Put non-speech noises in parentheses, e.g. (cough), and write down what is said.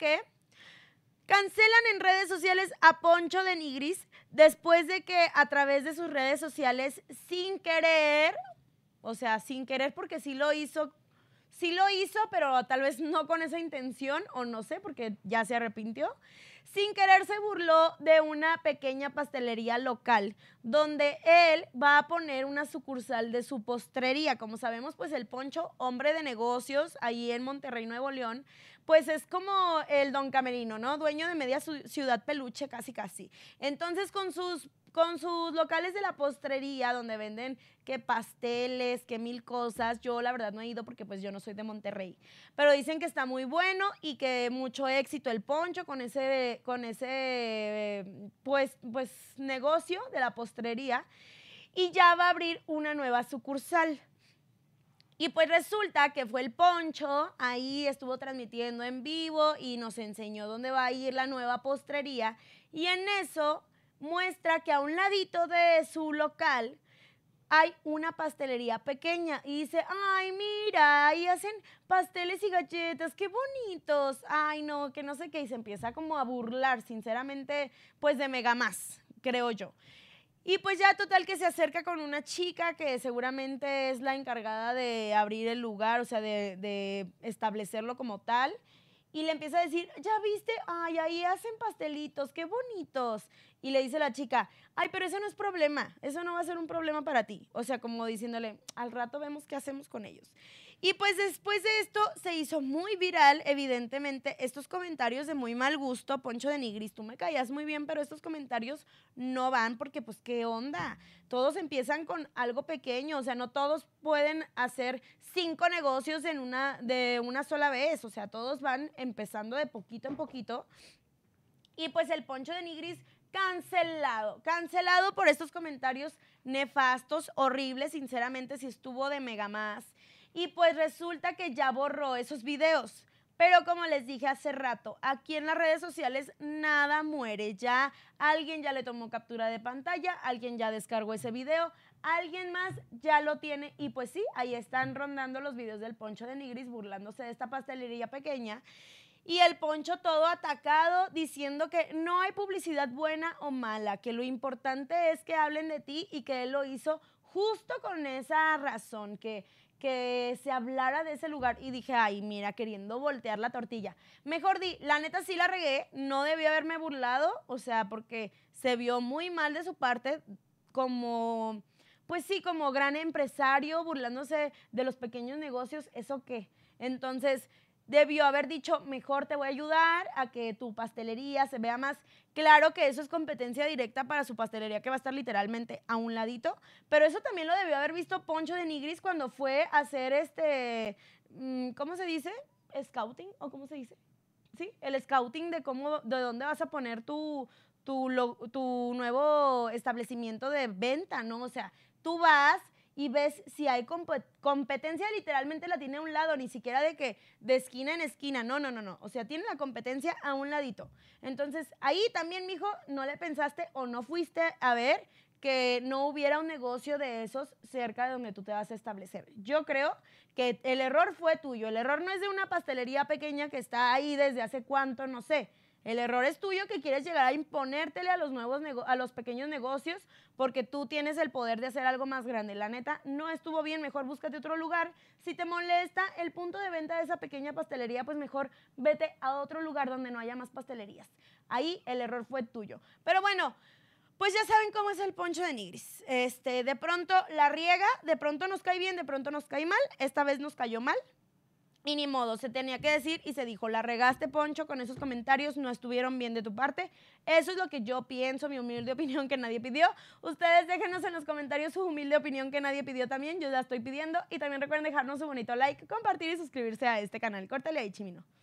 que Cancelan en redes sociales a Poncho de Nigris después de que a través de sus redes sociales, sin querer, o sea, sin querer porque sí lo hizo sí lo hizo, pero tal vez no con esa intención o no sé, porque ya se arrepintió. Sin querer se burló de una pequeña pastelería local donde él va a poner una sucursal de su postrería. Como sabemos, pues el Poncho, hombre de negocios, ahí en Monterrey, Nuevo León, pues es como el Don Camerino, ¿no? Dueño de media ciudad peluche, casi casi. Entonces, con sus con sus locales de la postrería donde venden que pasteles, que mil cosas. Yo la verdad no he ido porque pues yo no soy de Monterrey, pero dicen que está muy bueno y que mucho éxito el poncho con ese con ese pues pues negocio de la postrería y ya va a abrir una nueva sucursal. Y pues resulta que fue el Poncho, ahí estuvo transmitiendo en vivo y nos enseñó dónde va a ir la nueva postrería. Y en eso muestra que a un ladito de su local hay una pastelería pequeña y dice, ay, mira, ahí hacen pasteles y galletas, qué bonitos, ay, no, que no sé qué, y se empieza como a burlar, sinceramente, pues de Mega Más, creo yo. Y pues ya total que se acerca con una chica que seguramente es la encargada de abrir el lugar, o sea, de, de establecerlo como tal y le empieza a decir, ya viste, ay, ahí hacen pastelitos, qué bonitos. Y le dice la chica, ay, pero eso no es problema, eso no va a ser un problema para ti. O sea, como diciéndole, al rato vemos qué hacemos con ellos. Y pues después de esto se hizo muy viral, evidentemente, estos comentarios de muy mal gusto, Poncho de Nigris, tú me callas muy bien, pero estos comentarios no van porque pues qué onda. Todos empiezan con algo pequeño, o sea, no todos pueden hacer cinco negocios en una, de una sola vez, o sea, todos van empezando de poquito en poquito. Y pues el Poncho de Nigris cancelado, cancelado por estos comentarios nefastos, horribles, sinceramente, si estuvo de mega más. Y pues resulta que ya borró esos videos. Pero como les dije hace rato, aquí en las redes sociales nada muere ya. Alguien ya le tomó captura de pantalla, alguien ya descargó ese video, alguien más ya lo tiene y pues sí, ahí están rondando los videos del poncho de Nigris burlándose de esta pastelería pequeña. Y el poncho todo atacado diciendo que no hay publicidad buena o mala, que lo importante es que hablen de ti y que él lo hizo justo con esa razón, que que se hablara de ese lugar y dije, ay, mira, queriendo voltear la tortilla. Mejor di, la neta sí la regué, no debió haberme burlado, o sea, porque se vio muy mal de su parte como, pues sí, como gran empresario burlándose de los pequeños negocios, ¿eso qué? Entonces, debió haber dicho, mejor te voy a ayudar a que tu pastelería se vea más. Claro que eso es competencia directa para su pastelería que va a estar literalmente a un ladito, pero eso también lo debió haber visto Poncho de Nigris cuando fue a hacer este, mm, ¿cómo se dice? Scouting o cómo se dice? Sí, el scouting de cómo, de dónde vas a poner tu, tu, tu nuevo establecimiento de venta, ¿no? O sea, tú vas y ves si hay competencia, literalmente la tiene a un lado, ni siquiera de que de esquina en esquina, no, no, no, no, o sea, tiene la competencia a un ladito. Entonces, ahí también, mijo, no le pensaste o no fuiste a ver que no hubiera un negocio de esos cerca de donde tú te vas a establecer. Yo creo que el error fue tuyo, el error no es de una pastelería pequeña que está ahí desde hace cuánto, no sé, el error es tuyo que quieres llegar a imponértele a los, nuevos a los pequeños negocios porque tú tienes el poder de hacer algo más grande. La neta, no estuvo bien, mejor búscate otro lugar. Si te molesta el punto de venta de esa pequeña pastelería, pues mejor vete a otro lugar donde no haya más pastelerías. Ahí el error fue tuyo. Pero bueno, pues ya saben cómo es el poncho de Nigris. Este, de pronto la riega, de pronto nos cae bien, de pronto nos cae mal. Esta vez nos cayó mal, y ni modo, se tenía que decir y se dijo, la regaste Poncho con esos comentarios, no estuvieron bien de tu parte. Eso es lo que yo pienso, mi humilde (laughs) opinión que nadie pidió. Ustedes déjenos en los comentarios su humilde opinión que nadie pidió también, yo la estoy pidiendo. Y también recuerden dejarnos un bonito like, compartir y suscribirse a este canal. Córtale ahí, chimino.